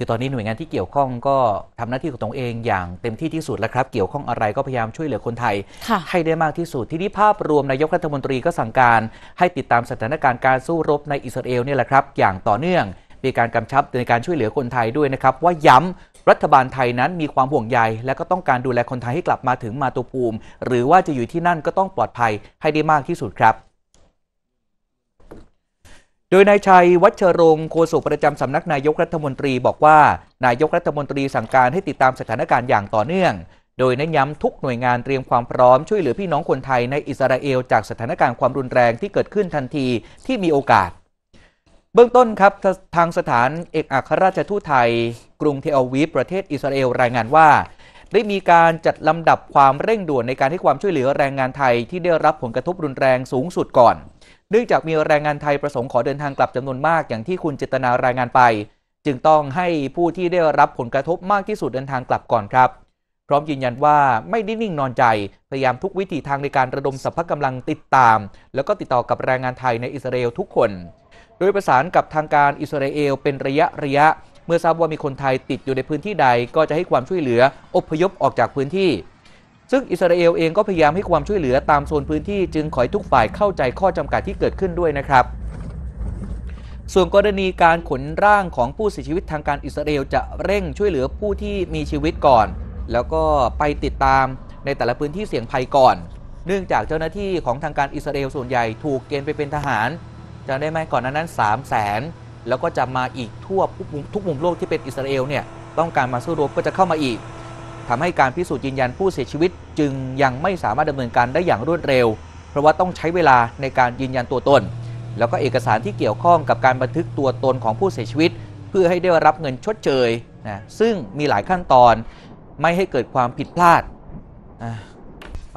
คือตอนนี้หน่วยงานที่เกี่ยวข้องก็ทำหน้าที่ของตัวเองอย่างเต็มที่ที่สุดแล้วครับ เกี่ยวข้องอะไรก็พยายามช่วยเหลือคนไทยให้ได้มากที่สุด ที่นี้ภาพรวมนายกรัฐมนตรีก็สั่งการ ให้ติดตามสถานการณ์การสู้รบในอิสราเอลเนี่ยแหละครับ อย่างต่อเนื่อง มีการกำชับในการช่วยเหลือคนไทยด้วยนะครับ ว่าย้ำรัฐบาลไทยนั้นมีความห่วงใย และก็ต้องการดูแลคนไทยให้กลับมาถึงมาตุภูมิ หรือว่าจะอยู่ที่นั่นก็ต้องปลอดภัยให้ได้มากที่สุดครับโดยนายชัยวัชรงค์โฆษกประจำสำนักนายกรัฐมนตรีบอกว่า นายกรัฐมนตรีสั่งการให้ติดตามสถานการณ์อย่างต่อเนื่อง โดยเน้นย้ำทุกหน่วยงานเตรียมความพร้อมช่วยเหลือพี่น้องคนไทยในอิสราเอล จากสถานการณ์ความรุนแรงที่เกิดขึ้นทันทีที่มีโอกาส เบื้องต้นครับทางสถานเอกอัครราชทูตไทย กรุงเทอวีปประเทศอิสราเอลรายงานว่าได้มีการจัดลำดับความเร่งด่วนในการให้ความช่วยเหลือแรงงานไทยที่ได้รับผลกระทบรุนแรงสูงสุดก่อน เนื่องจากมีแรงงานไทยประสงค์ขอเดินทางกลับจำนวนมากอย่างที่คุณเจตนารายงานไป จึงต้องให้ผู้ที่ได้รับผลกระทบมากที่สุดเดินทางกลับก่อนครับ พร้อมยืนยันว่าไม่ได้นิ่งนอนใจ พยายามทุกวิถีทางในการระดมสัพพะกำลังติดตาม แล้วก็ติดต่อกับแรงงานไทยในอิสราเอลทุกคน โดยประสานกับทางการอิสราเอลเป็นระยะระยะเมื่อทราบว่ามีคนไทยติดอยู่ในพื้นที่ใดก็จะให้ความช่วยเหลืออพยพออกจากพื้นที่ ซึ่งอิสราเอลเองก็พยายามให้ความช่วยเหลือตามโซนพื้นที่จึงขอให้ทุกฝ่ายเข้าใจข้อจำกัดที่เกิดขึ้นด้วยนะครับ ส่วนกรณีการขนร่างของผู้เสียชีวิตทางการอิสราเอลจะเร่งช่วยเหลือผู้ที่มีชีวิตก่อน แล้วก็ไปติดตามในแต่ละพื้นที่เสี่ยงภัยก่อน เนื่องจากเจ้าหน้าที่ของทางการอิสราเอลส่วนใหญ่ถูกเกณฑ์ไปเป็นทหารจำได้ไหมก่อนนั้นนั้น 3 0 0 0 0แล้วก็จะมาอีกทั่วทุกมุมโลกที่เป็นอิสราเอลเนี่ยต้องการมาสู้รบก็จะเข้ามาอีก ทำให้การพิสูจน์ยืนยันผู้เสียชีวิตจึงยังไม่สามารถดำเนินการได้อย่างรวดเร็ว เพราะว่าต้องใช้เวลาในการยืนยันตัวตนแล้วก็เอกสารที่เกี่ยวข้องกับการบันทึกตัวตนของผู้เสียชีวิต เพื่อให้ได้รับเงินชดเชยนะซึ่งมีหลายขั้นตอนไม่ให้เกิดความผิดพลาด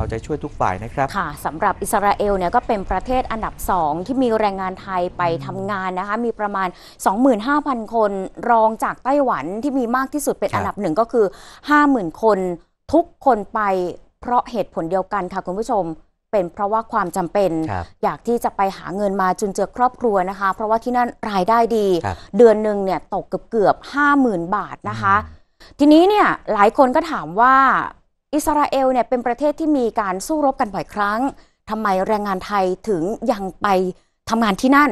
เอาใจช่วยทุกฝ่ายนะครับค่ะสำหรับอิสราเอลเนี่ยก็เป็นประเทศอันดับ2ที่มีแรงงานไทยไปทำงานนะคะมีประมาณ 25,000 คนรองจากไต้หวันที่มีมากที่สุดเป็นอันดับหนึ่งก็คือ 50,000 คนทุกคนไป เพราะเหตุผลเดียวกันค่ะคุณผู้ชมเป็นเพราะว่าความจำเป็นอยากที่จะไปหาเงินมาจุนเจือครอบครัวนะคะ เพราะว่าที่นั่นรายได้ดี เดือนหนึ่งเนี่ยตกเกือบเกือบห้าหมื่นบาทนะคะ ทีนี้เนี่ยหลายคนก็ถามว่าอิสราเอลเนี่ยเป็นประเทศที่มีการสู้รบกันบ่อยครั้ง ทำไมแรงงานไทยถึงยังไปทำงานที่นั่น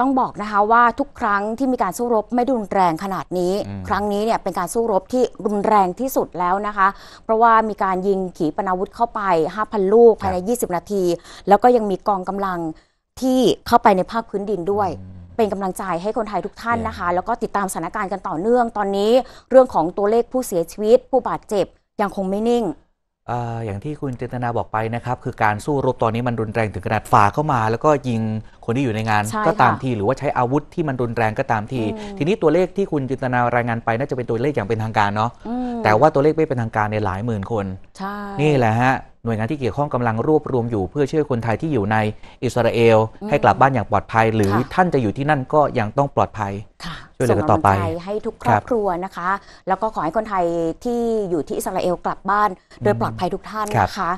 ต้องบอกนะคะว่าทุกครั้งที่มีการสู้รบไม่รุนแรงขนาดนี้ ครั้งนี้เนี่ยเป็นการสู้รบที่รุนแรงที่สุดแล้วนะคะ เพราะว่ามีการยิงขีปนาวุธเข้าไป5,000ลูก ภายใน20 นาที แล้วก็ยังมีกองกำลังที่เข้าไปในภาคพื้นดินด้วย เป็นกำลังใจให้คนไทยทุกท่านนะคะ แล้วก็ติดตามสถานการณ์กันต่อเนื่อง ตอนนี้เรื่องของตัวเลขผู้เสียชีวิต ผู้บาดเจ็บยังคงไม่นิ่ง อย่างที่คุณเจตนาบอกไปนะครับ คือการสู้รบตอนนี้มันรุนแรงถึงขนาดฝ่าเข้ามา แล้วก็ยิงคนที่อยู่ในงาน ก็ตามทีหรือว่าใช้อาวุธที่มันรุนแรงก็ตามทีทีนี้ตัวเลขที่คุณจินตนารายงานไปน่าจะเป็นตัวเลขอย่างเป็นทางการเนาะแต่ว่าตัวเลขไม่เป็นทางการในหลายหมื่นคนนี่แหละฮะหน่วยงานที่เกี่ยวข้องกำลังรวบรวมอยู่เพื่อช่วยคนไทยที่อยู่ในอิสราเอลให้กลับบ้านอย่างปลอดภัย หรือท่านจะอยู่ที่นั่นก็ยังต้องปลอดภัยส่วยเลกังต่อไปให้ทุกครอบครัวนะคะ แล้วก็ขอให้คนไทยที่อยู่ที่อิสราเอลกลับบ้าน โดยปลอดภัยทุกท่านนะคะ